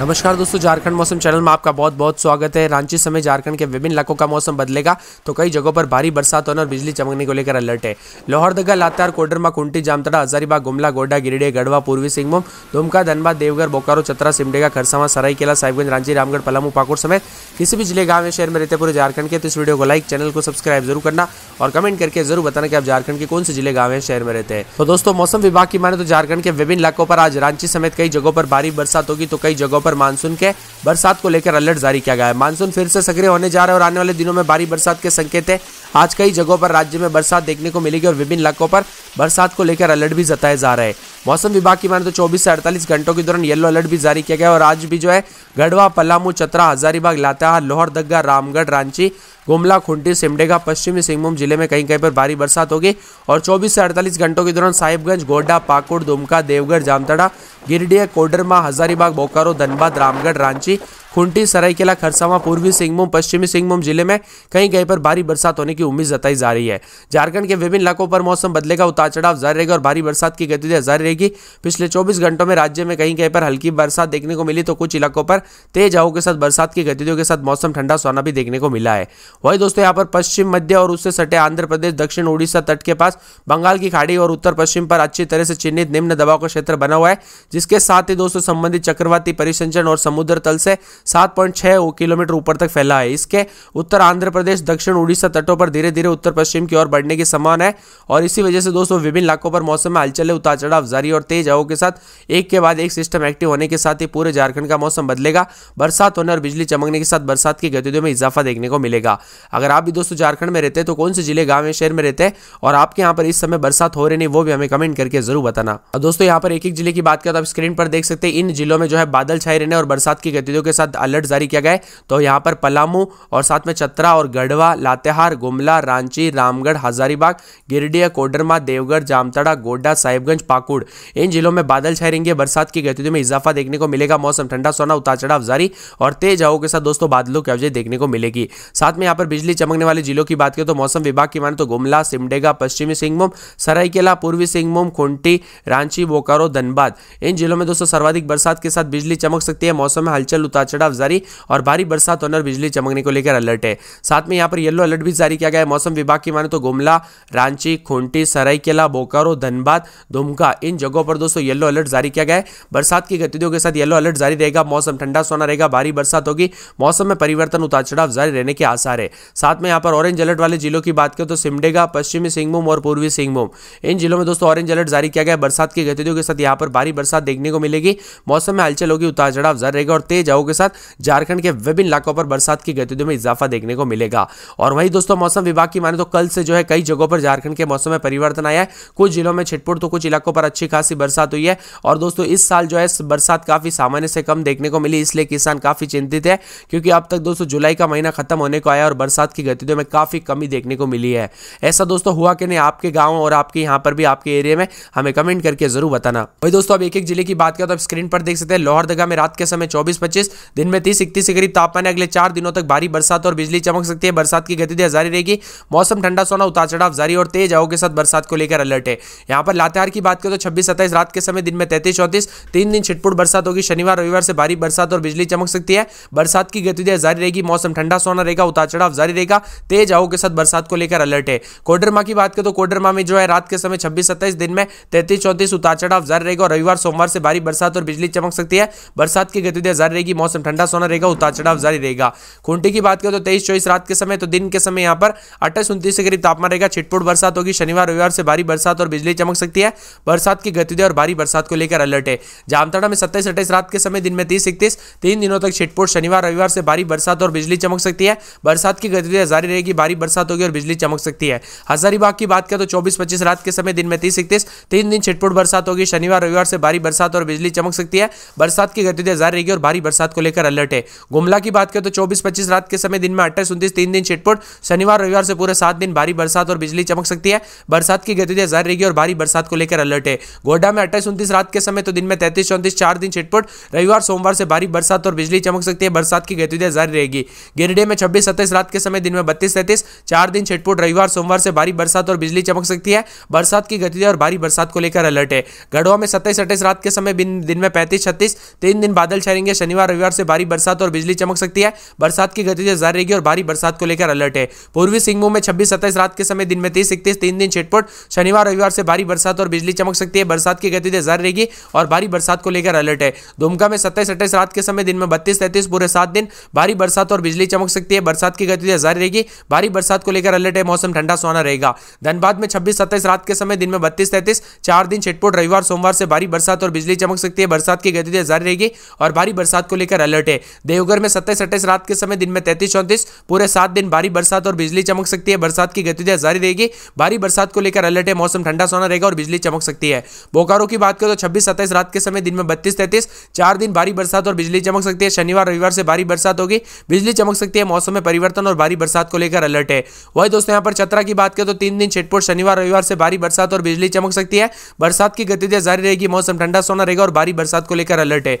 नमस्कार दोस्तों झारखंड मौसम चैनल में आपका बहुत बहुत स्वागत है रांची समेत झारखंड के विभिन्न इलाकों का मौसम बदलेगा तो कई जगहों पर भारी बरसात होने और बिजली चमकने को लेकर अलर्ट है लोहरदगा लातार कोडरमा कुंटी जामतड़ा हजारीबाग गुमला गोड्डा गिरिडीह गढ़वा पूर्वी सिंहभूम दुमका धनबाद देवघर बोकारो चतरा सिमडेगा खरसावा सरायकेला साहिबगंज रांची रामगढ़ पलामू पाकुड़ समेत किसी भी जिले गांव या शहर में रहते पूरे झारखंड के तो इस वीडियो को लाइक चैनल को सब्सक्राइब जरूर करना और कमेंट करके जरूर बताना कि आप झारखंड के कौन से जिले गांव या शहर में रहते हैं तो दोस्तों मौसम विभाग की माने तो झारखंड के विभिन्न इलाकों पर आज रांची समेत कई जगहों पर भारी बरसात होगी तो कई जगहों पर पर मानसून के बरसात को लेकर अलर्ट जारी किया गया है मानसून फिर से सक्रिय होने जा रहा है और आने वाले दिनों में भारी बरसात के संकेत है आज कई जगहों पर राज्य में बरसात देखने को मिलेगी और विभिन्न इलाकों पर बरसात को लेकर अलर्ट भी जताए जा रहे हैं मौसम विभाग की माने तो चौबीस से अड़तालीस घंटों के दौरान येलो अलर्ट भी जारी किया गया और आज भी जो है गढ़वा पलामू चतरा हजारीबाग लातेहार लोहरदग्गा रामगढ़ रांची गुमला खुंटी सिमडेगा पश्चिमी सिंहभूम जिले में कहीं कहीं पर भारी बरसात होगी और चौबीस से अड़तालीस घंटों के दौरान साहिबगंज गोड्डा पाकुड़ दुमका देवगढ़ जामतड़ा गिरडीह कोडरमा हजारीबाग बोकारो धनबाद रामगढ़ रांची खुंटी सरायकेला खरसावा पूर्वी सिंहभूम पश्चिमी सिंहभूम जिले में कहीं कहीं पर भारी बरसात होने की उम्मीद जताई जा रही है झारखंड के विभिन्न इलाकों पर मौसम बदलेगा उतार चढ़ाव जारी रहेगा और भारी बरसात की गतिविधियां जारी रहेगी पिछले चौबीस घंटों में राज्य में कहीं कहीं पर हल्की बरसात देखने को मिली तो कुछ इलाकों पर तेज हाव के साथ बरसात की गतिविधियों के साथ मौसम ठंडा सोना भी देखने को मिला है वही दोस्तों यहाँ पर पश्चिम मध्य और उससे सटे आंध्र प्रदेश दक्षिण उड़ीसा तट के पास बंगाल की खाड़ी और उत्तर पश्चिम पर अच्छी तरह से चिन्हित निम्न दबाव का क्षेत्र बना हुआ है जिसके साथ ही दोस्तों संबंधित चक्रवाती परिसंचन और समुद्र तल से सात पॉइंट छह किलोमीटर ऊपर तक फैला है इसके उत्तर आंध्र प्रदेश दक्षिण उड़ीसा तटों पर धीरे धीरे उत्तर पश्चिम की ओर बढ़ने की समान है और इसी वजह से दोस्तों विभिन्न इलाकों पर मौसम में हलचल उतार चढ़ाव जारी और तेज हवाओं के साथ एक के बाद एक सिस्टम एक्टिव होने के साथ ही पूरे झारखंड का मौसम बदलेगा बरसात होने और बिजली चमकने के साथ बरसात की गतिविधियों में इजाफा देखने को मिलेगा अगर आप भी दोस्तों झारखंड में रहते हैं तो कौन से जिले गाँव या शहर में रहते हैं और आपके यहाँ पर इस समय बरसात हो रही नहीं वो भी हमें कमेंट करके जरूर बताना और दोस्तों यहाँ पर एक एक जिले की बात करें तो आप स्क्रीन पर देख सकते हैं इन जिलों में जो है बादल छाए रहने और बरसात की गतिविधियों के साथ बाद अलर्ट जारी किया गया है तो यहाँ पर पलामू और साथ में चतरा और गढ़वा लातेहार गुमला रांची रामगढ़ हजारीबाग गिरडीह कोडरमा देवगढ़ जामतड़ा गोड्डा साहिबगंज पाकुड़ इन जिलों में बादल छाए रहेंगे बरसात की गतिविधि में इजाफा देखने को मिलेगा मौसम ठंडा सोना उतार चढ़ाव जारी और तेज हवाओं के साथ दोस्तों बादलों की अवजय देखने को मिलेगी साथ में यहाँ पर बिजली चमकने वाले जिलों की बात करें तो मौसम विभाग की माने तो गुमला सिमडेगा पश्चिमी सिंहभूम सरायकेला पूर्वी सिंहभूम खुंटी रांची बोकारो धनबाद इन जिलों में दोस्तों सर्वाधिक बरसात के साथ बिजली चमक सकती है मौसम में हलचल उतार वार्निंग जारी और भारी बरसात होने और बिजली चमकने को लेकर अलर्ट है साथ में यहाँ पर येलो अलर्ट भी जारी किया गया है मौसम विभाग की माने तो गुमला रांची खूंटी सरायकेला बोकारो धनबाद दुमका इन जगहों पर दोस्तों येलो अलर्ट जारी किया गया है बरसात की गतिविधियों के साथ येलो अलर्ट जारी रहेगा मौसम ठंडा सोना रहेगा भारी बरसात होगी मौसम में परिवर्तन उतार चढ़ाव जारी रहने के आसार है साथ में यहाँ पर ऑरेंज अलर्ट वाले जिलों की बात करें तो सिमडेगा पश्चिमी सिंहभूम और पूर्वी सिंहभूम इन जिलों में दोस्तों ऑरेंज अलर्ट जारी किया गया है बरसात की गतिविधियों के साथ यहाँ पर भारी बरसात देखने को मिलेगी मौसम में हलचल होगी उतार चढ़ाव जारी रहेगा और तेज हवा के साथ साथ झारखंड के विभिन्न इलाकों पर बरसात की गतिविधियों में इजाफा देखने को मिलेगा और वहीं दोस्तों मौसम विभाग की माने तो कल से जो है कई जगहों पर झारखंड के मौसम में परिवर्तन आया है कुछ जिलों में छिटपुट तो कुछ इलाकों पर अच्छी खासी बरसात हुई है और दोस्तों इस साल जो है बरसात काफी सामान्य से कम देखने को मिली इसलिए किसान काफी चिंतित है क्योंकि अब तक दोस्तों जुलाई का महीना खत्म होने को आया और बरसात की गतिविधियों में काफी कमी देखने को मिली है ऐसा दोस्तों हुआ कि नहीं आपके गाँव और आपके यहाँ पर भी आपके एरिया में हमें कमेंट करके जरूर बताना वही दोस्तों अब एक एक जिले की बात करें तो आप स्क्रीन पर देख सकते हैं लोहरदगा में रात के समय चौबीस पच्चीस दिन में तीस इकतीस के करीब तापमान अगले चार दिनों तक भारी बरसात और बिजली चमक सकती है बरसात की गति जारी रहेगी मौसम ठंडा सोना उतार चढ़ाव जारी और तेज हवाओं के साथ बरसात को लेकर अलर्ट है यहाँ पर लातेहार की बात करें तो छब्बीस सत्ताईस रात के समय दिन में तैतीस चौतीस तीन दिन छिटपुट बरसात होगी शनिवार रविवार से भारी बरसात और बिजली चमक सकती है बरसात की गतिविधियां जारी रहेगी मौसम ठंडा सोना रहेगा उतार चढ़ाव जारी रहेगा तेज हवाओं के साथ बरसात को लेकर अलर्ट है कोडरमा की बात करें तो कोडरमा में जो है रात के समय छब्बीस सत्ताईस दिन में तैतीस चौतीस उतार चढ़ाव जारी रहेगा और रविवार सोमवार से भारी बरसात और बिजली चमक सकती है बरसात की गतिविधियां जारी रहेगी मौसम ठंडा सोना रहेगा उतार चढ़ाव जारी रहेगा खूंटी की बात करें तो तेईस चौबीस रात के समय तो दिन के समय यहाँ पर अट्ठाईस उन्तीस के करीब तापमान रहेगा छिटपुट बरसात होगी शनिवार रविवार से भारी बरसात और बिजली चमक सकती है बरसात की गतिविधि और भारी बरसात को लेकर अलर्ट है जामताड़ा में सत्ताईस अट्ठाईस रात के समय दिन में तीस इकतीस तीन दिनों तक छिटपुट शनिवार रविवार से भारी बरसात और बिजली चमक सकती है बरसात की गतिविधि जारी रहेगी भारी बरसात होगी और बिजली चमक सकती है हजारीबाग की बात करें तो चौबीस पच्चीस रात के समय दिन में तीस इकतीस तीन दिन छिटपुट बरसात होगी शनिवार रविवार से भारी बरसात और बिजली चमक सकती है बरसात की गतिविधियां जारी रहेगी और भारी बरसात को लेकर लेकर अलर्ट है गुमला की बात करें तो चौबीस पच्चीस रात के समय दिन में अट्ठाईस उन्तीस तीन दिन छिटपुट शनिवार रविवार से पूरे सात दिन भारी बरसात और बिजली चमक सकती है बरसात की गतिविधियां जारी रहेगी और भारी बरसात को लेकर अलर्ट है गोड्डा में अट्ठाईस उन्तीस रात के समय तो दिन में तैतीस चौंतीस चार दिन छिटपुट रविवार सोमवार से भारी बरसात और बिजली चमक सकती है बरसात की गतिविधियां जारी रहेगी गिरडे में छब्बीस सत्ताईस रात के समय दिन में बत्तीस तैतीस चार दिन छिटपुट रविवार सोमवार से भारी बरसात और बिजली चमक सकती है बरसात की गतिविधियां और भारी बरसात को लेकर अलर्ट है गढ़वा में सत्ताईस अट्ठाईस रात के समय दिन में पैंतीस छत्तीस तीन दिन बादल छाएंगे शनिवार रविवार से भारी बरसात और बिजली चमक सकती है बरसात की गति जारी रहेगी और भारी बरसात को लेकर अलर्ट है पूर्वी सिंहभूम में छब्बीस सत्ताईस रात के समय दिन में तीस इकतीस तीन दिन छिटपुट शनिवार रविवार से भारी बरसात और बिजली चमक सकती है बरसात की गति जारी रहेगी और भारी बरसात को लेकर अलर्ट है दुमका में सत्ताईस अट्ठाईस रात के समय दिन में बत्तीस तैतीस पूरे सात दिन भारी बरसात और बिजली चमक सकती है बरसात की गति जारी रहेगी भारी बरसात को लेकर अलर्ट है मौसम ठंडा सोना रहेगा धनबाद में छब्बीस सत्ताईस रात के समय दिन में बत्तीस तैतीस चार दिन छिटपुट रविवार सोमवार से भारी बरसात और बिजली चमक सकती है बरसात की गति जारी रहेगी और भारी बरसात को लेकर अलर्ट है देवघर में सत्ताईस अट्ठाईस रात के समय दिन में तैतीस चौंतीस पूरे सात दिन भारी बरसात और बिजली चमक सकती है बरसात की गतिविधियां जारी रहेगी भारी बरसात को लेकर अलर्ट है मौसम ठंडा सोना रहेगा और बिजली चमक सकती है बोकारो की बात करें तो छब्बीस सत्ताईस रात के समय दिन में बत्तीस तैतीस चार दिन भारी बरसात और बिजली चमक सकती है शनिवार रविवार से भारी बरसात होगी बिजली चमक सकती है मौसम में परिवर्तन और भारी बरसात को लेकर अलर्ट है वही दोस्तों यहाँ पर चतरा की बात करें तो तीन दिन छिटपुट शनिवार रविवार से भारी बरसात और बिजली चमक सकती है बरसात की गतिविधियां जारी रहेगी मौसम ठंडा सोना रहेगा और भारी बरसात को लेकर अलर्ट है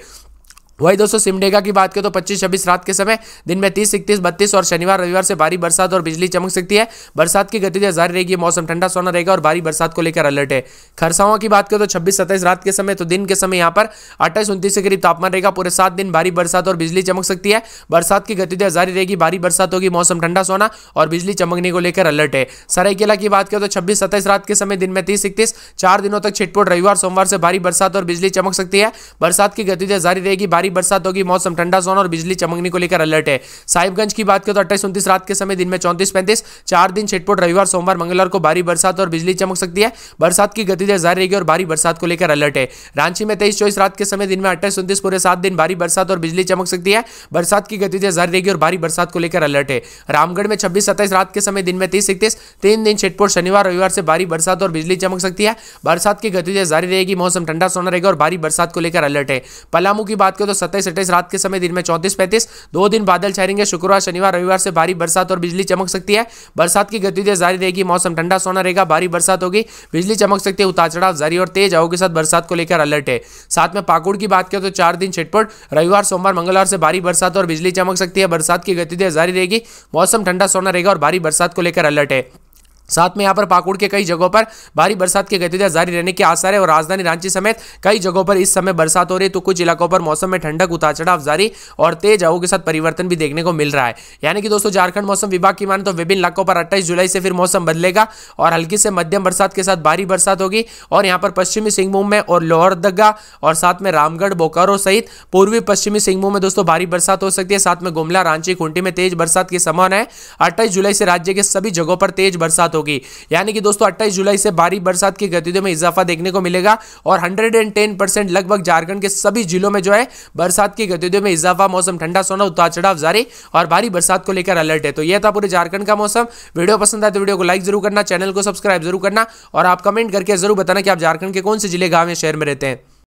वही दोस्तों सिमडेगा की बात करें तो 25 छब्बीस रात के समय दिन में 30 इकतीस बत्तीस और शनिवार रविवार से भारी बरसात और बिजली चमक सकती है बरसात की गतिविधियां जारी रहेगी मौसम ठंडा सोना रहेगा और भारी बरसात को लेकर अलर्ट है खरसावा की बात करें तो छब्बीस सत्ताईस रात के समय तो दिन के समय यहाँ पर अट्ठाईस उनतीस के करीब तापमान रहेगा पूरे सात दिन भारी बरसात और बिजली चमक सकती है बरसात की गतिविधियां जारी रहेगी भारी बरसात होगी मौसम ठंडा सोना और बिजली चमकने को लेकर अलर्ट है सरायकेला की बात करें तो छब्बीस सत्ताईस रात के समय दिन में तीस इकतीस चार दिनों तक छिटपुट रविवार सोमवार से भारी बरसात और बिजली चमक सकती है बरसात की गतिविधियां जारी रहेगी भारी भारी बरसात होगी मौसम ठंडा सोना और बिजली चमकने को लेकर अलर्ट है साहिबगंज की बात करें तो अट्ठाईस उन्तीस रात के समय दिन में चौंतीस पैंतीस चार दिन छिटपुट रविवार सोमवार मंगलवार को भारी बरसात और बिजली चमक सकती है बरसात की गति जारी रहेगी और भारी बरसात को लेकर अलर्ट है रांची में तेईस चौबीस रात के समय दिन में अट्ठाईस उन्तीस पूरे सात दिन भारी बरसात और बिजली चमक सकती है बरसात की गति जारी रहेगी और भारी बरसात को लेकर अलर्ट है रामगढ़ में छब्बीस सत्ताईस रात के समय दिन में तीस इकतीस तीन दिन छिटपुट शनिवार रविवार से भारी बरसात और बिजली चमक सकती है बरसात की गतिविधियां जारी रहेगी मौसम ठंडा सोना रहेगा और भारी बरसात को लेकर अलर्ट है पलामू की बात करें तो तो सत्ताईस अट्ठाईस रात के समय दिन में चौंतीस पैंतीस दो दिन बादल छाएंगे शुक्रवार शनिवार रविवार से भारी बरसात और बिजली चमक सकती है बरसात की गतिविधियां जारी रहेगी मौसम ठंडा सोना रहेगा भारी बरसात होगी बिजली चमक सकती है उतार चढ़ाव जारी और तेज हवा के साथ बरसात को लेकर अलर्ट है साथ में पाकुड़ की बात करें तो चार दिन छिटपुट रविवार सोमवार मंगलवार से भारी बरसात और बिजली चमक सकती है बरसात की गतिविधियां जारी रहेगी मौसम ठंडा सोना रहेगा और भारी बरसात को लेकर अलर्ट है साथ में यहाँ पर पाकुड़ के कई जगहों पर भारी बरसात की गतिविधियां जारी रहने के आसार है और राजधानी रांची समेत कई जगहों पर इस समय बरसात हो रही है तो कुछ इलाकों पर मौसम में ठंडक उतार चढ़ाव जारी और तेज हवाओं के साथ परिवर्तन भी देखने को मिल रहा है यानी कि दोस्तों झारखंड मौसम विभाग की माने तो विभिन्न इलाकों पर अट्ठाईस जुलाई से फिर मौसम बदलेगा और हल्की से मध्यम बरसात के साथ भारी बरसात होगी और यहाँ पर पश्चिमी सिंहभूम में और लोहरदगा और साथ में रामगढ़ बोकारो सहित पूर्वी पश्चिमी सिंहभूम में दोस्तों भारी बरसात हो सकती है साथ में गुमला रांची खूंटी में तेज बरसात की संभावना है अट्ठाईस जुलाई से राज्य के सभी जगहों पर तेज बरसात होगी यानी कि दोस्तों अट्ठाईस जुलाई से भारी बरसात की गतिविधियों में इजाफा देखने को मिलेगा और हंड्रेड लगभग झारखंड के सभी जिलों में जो है बरसात की गतिविधियों में इजाफा मौसम ठंडा सोना उतार चढ़ाव जारी और भारी बरसात को लेकर अलर्ट है तो यह था पूरे झारखंड का मौसम वीडियो पसंद आए तो वीडियो को लाइक जरूर करना चैनल को सब्सक्राइब जरूर करना और आप कमेंट करके जरूर बताना कि आप झारखंड के कौन से जिले गांव या शहर में रहते हैं